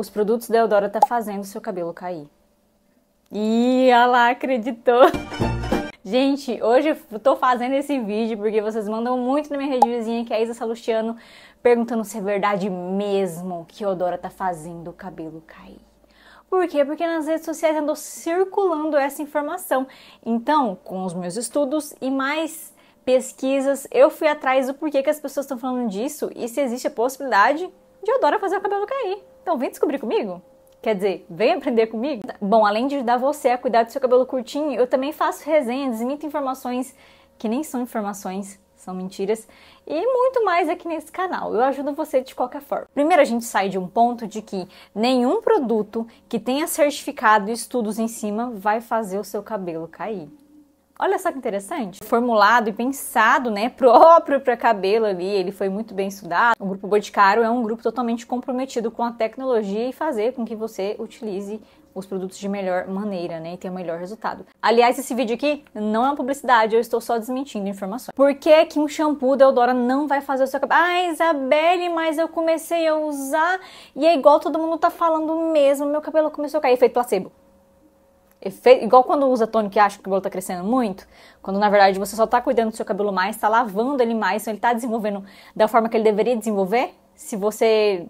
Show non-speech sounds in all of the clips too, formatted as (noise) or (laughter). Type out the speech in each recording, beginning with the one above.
Os produtos da Eudora tá fazendo seu cabelo cair. E ela acreditou. (laughs) Gente, hoje eu tô fazendo esse vídeo porque vocês mandam muito na minha vizinha, que é a Isa Salustiano perguntando se é verdade mesmo que Odora tá fazendo o cabelo cair. Por quê? Porque nas redes sociais andou circulando essa informação. Então, com os meus estudos e mais pesquisas, eu fui atrás do porquê que as pessoas estão falando disso e se existe a possibilidade de Odora fazer o cabelo cair. Então vem descobrir comigo. Quer dizer, vem aprender comigo? Bom, além de ajudar você a cuidar do seu cabelo curtinho, eu também faço resenhas, desminto informações que nem são informações, são mentiras, e muito mais aqui nesse canal. Eu ajudo você de qualquer forma. Primeiro, a gente sai de um ponto de que nenhum produto que tenha certificado e estudos em cima vai fazer o seu cabelo cair. Olha só que interessante. Formulado e pensado, né, (laughs) próprio para cabelo ali, ele foi muito bem estudado. O grupo Boticário é um grupo totalmente comprometido com a tecnologia e fazer com que você utilize os produtos de melhor maneira, né, e tenha o um melhor resultado. Aliás, esse vídeo aqui não é uma publicidade, eu estou só desmentindo informações. Por que que um shampoo da Eldora não vai fazer o seu cabelo? Ah, Isabelle, mas eu comecei a usar e é igual todo mundo tá falando mesmo, meu cabelo começou a cair, efeito placebo efeito. Igual quando usa tônico e acha que o cabelo tá crescendo muito, quando na verdade você só tá cuidando do seu cabelo mais, tá lavando ele mais, então ele tá desenvolvendo da forma que ele deveria desenvolver. Se você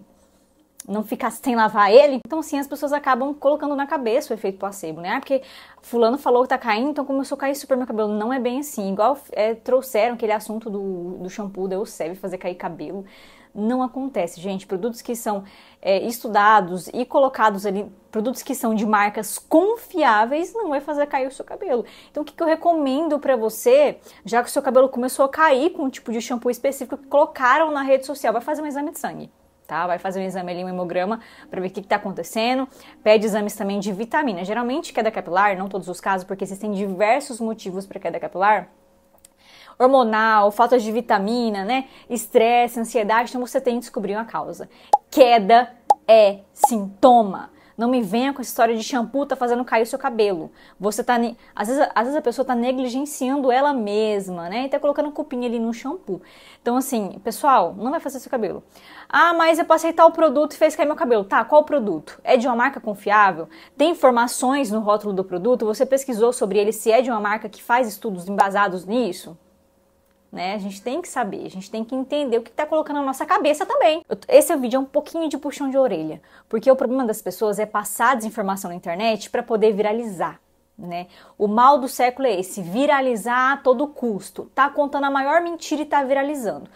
não ficasse sem lavar ele. Então, assim, as pessoas acabam colocando na cabeça o efeito placebo, né? Ah, porque fulano falou que tá caindo, então começou a cair super meu cabelo. Não é bem assim. Igual é, trouxeram aquele assunto do, do shampoo deu serve fazer cair cabelo. Não acontece, gente. Produtos que são é, estudados e colocados ali, produtos que são de marcas confiáveis, não vai fazer cair o seu cabelo. Então, o que, que eu recomendo para você, já que o seu cabelo começou a cair com um tipo de shampoo específico que colocaram na rede social, vai fazer um exame de sangue. Tá? Vai fazer um exame ali, um hemograma, para ver o que está acontecendo. Pede exames também de vitamina. Geralmente, queda capilar, não todos os casos, porque existem diversos motivos para queda capilar. Hormonal, falta de vitamina, né? Estresse, ansiedade, então você tem que descobrir uma causa. Queda é sintoma. Não me venha com essa história de shampoo tá fazendo cair o seu cabelo. Você tá. Ne... Às, vezes, às vezes a pessoa tá negligenciando ela mesma, né? E tá colocando cupinho ali no shampoo. Então, assim, pessoal, não vai fazer seu cabelo. Ah, mas eu passei tal produto e fez cair meu cabelo. Tá, qual produto? É de uma marca confiável? Tem informações no rótulo do produto? Você pesquisou sobre ele se é de uma marca que faz estudos embasados nisso? né? A gente tem que saber, a gente tem que entender o que está colocando na nossa cabeça também. Esse é vídeo é um pouquinho de puxão de orelha, porque o problema das pessoas é passar desinformação na internet para poder viralizar. Né? O mal do século é esse, viralizar a todo custo. Tá contando a maior mentira e tá viralizando.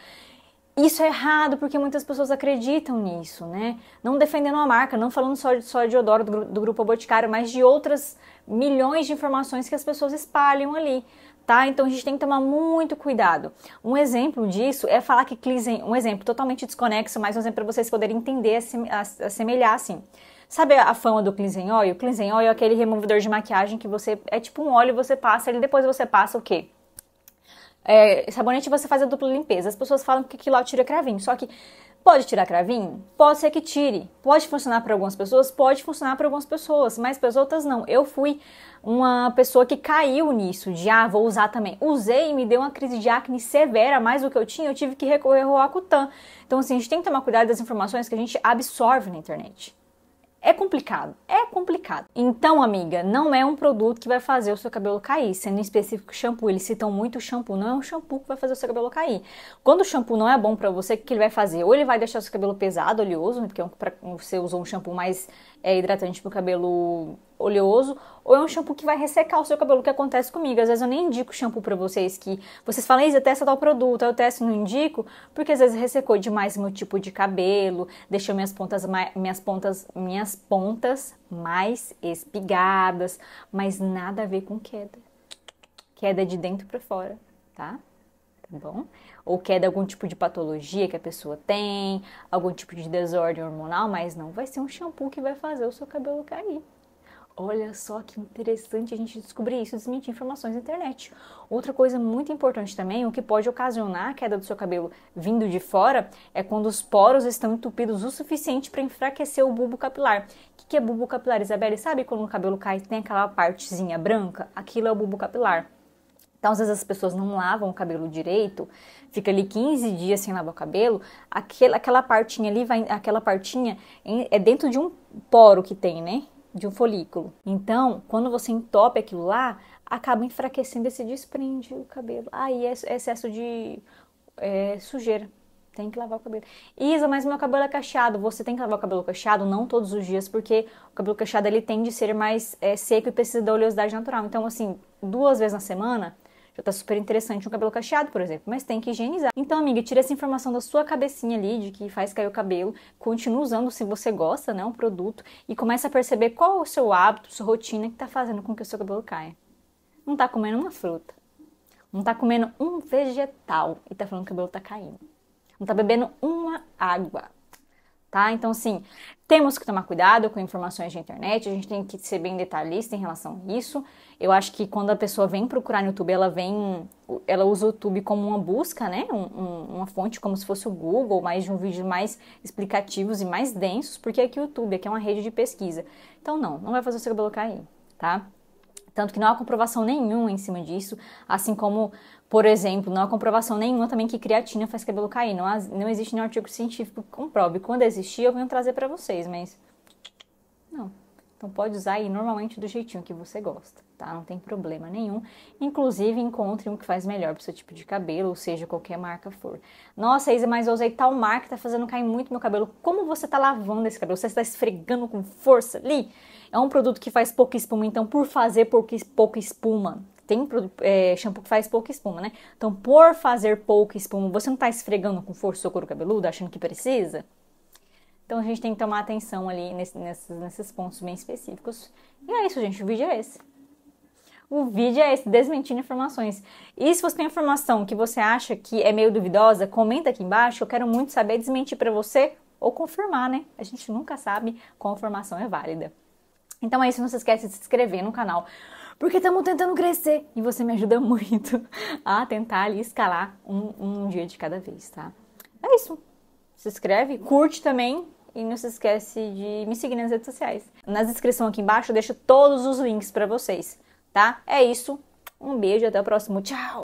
Isso é errado porque muitas pessoas acreditam nisso, né? Não defendendo a marca, não falando só de, só de Odoro do, do Grupo Boticário, mas de outras milhões de informações que as pessoas espalham ali tá? Então a gente tem que tomar muito cuidado. Um exemplo disso é falar que clisen, um exemplo totalmente desconexo, mas um exemplo para vocês poderem entender, assim, assemelhar assim. Sabe a fama do cleansing oil? O cleansing oil é aquele removedor de maquiagem que você é tipo um óleo, você passa, ele depois você passa o quê? É, sabonete você faz a dupla limpeza. As pessoas falam que aquilo lá tira cravinho, só que Pode tirar cravinho? Pode ser que tire. Pode funcionar para algumas pessoas? Pode funcionar para algumas pessoas, mas para outras não. Eu fui uma pessoa que caiu nisso, de ah, vou usar também. Usei e me deu uma crise de acne severa, mais do que eu tinha, eu tive que recorrer ao Acutan. Então, assim, a gente tem que tomar cuidado das informações que a gente absorve na internet. É complicado, é complicado. Então, amiga, não é um produto que vai fazer o seu cabelo cair, sendo específico shampoo. Eles citam muito o shampoo, não é um shampoo que vai fazer o seu cabelo cair. Quando o shampoo não é bom para você, o que ele vai fazer? Ou ele vai deixar o seu cabelo pesado, oleoso, né, porque é você usou um shampoo mais é, hidratante pro cabelo oleoso, ou é um shampoo que vai ressecar o seu cabelo, que acontece comigo. Às vezes eu nem indico shampoo para vocês que vocês falam, Isa, testa tal produto, eu testo e não indico, porque às vezes ressecou demais meu tipo de cabelo, deixou minhas pontas mais, minhas pontas, minhas pontas mais espigadas, mas nada a ver com queda. Queda de dentro para fora, tá? Tá bom? ou queda de algum tipo de patologia que a pessoa tem, algum tipo de desordem hormonal, mas não vai ser um shampoo que vai fazer o seu cabelo cair. Olha só que interessante a gente descobrir isso, desmentir informações na internet. Outra coisa muito importante também, o que pode ocasionar a queda do seu cabelo vindo de fora, é quando os poros estão entupidos o suficiente para enfraquecer o bulbo capilar. O que é bulbo capilar, Isabelle? Sabe quando o cabelo cai tem aquela partezinha branca? Aquilo é o bulbo capilar. Então, às vezes as pessoas não lavam o cabelo direito, fica ali 15 dias sem lavar o cabelo, aquela, aquela partinha ali vai, aquela partinha é dentro de um poro que tem, né? de um folículo. Então, quando você entope aquilo lá, acaba enfraquecendo e se desprende o cabelo. Aí ah, é excesso de é, sujeira. Tem que lavar o cabelo. Isa, mas meu cabelo é cacheado. Você tem que lavar o cabelo cacheado, não todos os dias, porque o cabelo cacheado ele tende a ser mais é, seco e precisa da oleosidade natural. Então, assim, duas vezes na semana já tá super interessante um cabelo cacheado, por exemplo, mas tem que higienizar. Então, amiga, tira essa informação da sua cabecinha ali de que faz cair o cabelo, continua usando se você gosta, né, um produto e começa a perceber qual o seu hábito, sua rotina que tá fazendo com que o seu cabelo caia. Não tá comendo uma fruta, não tá comendo um vegetal e tá falando que o cabelo tá caindo. Não tá bebendo uma água, tá? Então, sim, temos que tomar cuidado com informações de internet, a gente tem que ser bem detalhista em relação a isso. Eu acho que quando a pessoa vem procurar no YouTube, ela vem, ela usa o YouTube como uma busca, né? Um, um, uma fonte como se fosse o Google, mais de um vídeo mais explicativos e mais densos, porque aqui o YouTube, aqui é uma rede de pesquisa. Então, não, não vai fazer você colocar aí, tá? Tanto que não há comprovação nenhuma em cima disso, assim como por exemplo, não há comprovação nenhuma também que creatina faz cabelo cair. Não, há, não existe nenhum artigo científico que comprove. Quando existir, eu venho trazer para vocês, mas. Não. Então pode usar aí normalmente do jeitinho que você gosta, tá? Não tem problema nenhum. Inclusive, encontre um que faz melhor pro seu tipo de cabelo, ou seja, qualquer marca for. Nossa, Isa, mas eu usei tal marca, tá fazendo cair muito meu cabelo. Como você tá lavando esse cabelo? Você está esfregando com força ali? É um produto que faz pouca espuma, então por fazer pouca espuma, tem é, shampoo que faz pouca espuma, né? Então, por fazer pouca espuma, você não tá esfregando com força o seu couro cabeludo, achando que precisa? Então, a gente tem que tomar atenção ali nesse, nesses, nesses pontos bem específicos. E é isso, gente. O vídeo é esse. O vídeo é esse, desmentindo informações. E se você tem informação que você acha que é meio duvidosa, comenta aqui embaixo. Eu quero muito saber desmentir para você ou confirmar, né? A gente nunca sabe qual informação é válida. Então é isso, não se esquece de se inscrever no canal porque estamos tentando crescer e você me ajuda (laughs) muito a tentar ali escalar um, um dia de cada vez, tá? É isso. Se inscreve, curte também, e não se esquece de me seguir nas redes sociais. Na descrição aqui embaixo eu deixo todos os links para vocês, tá? É isso. Um beijo, até o próximo. Tchau!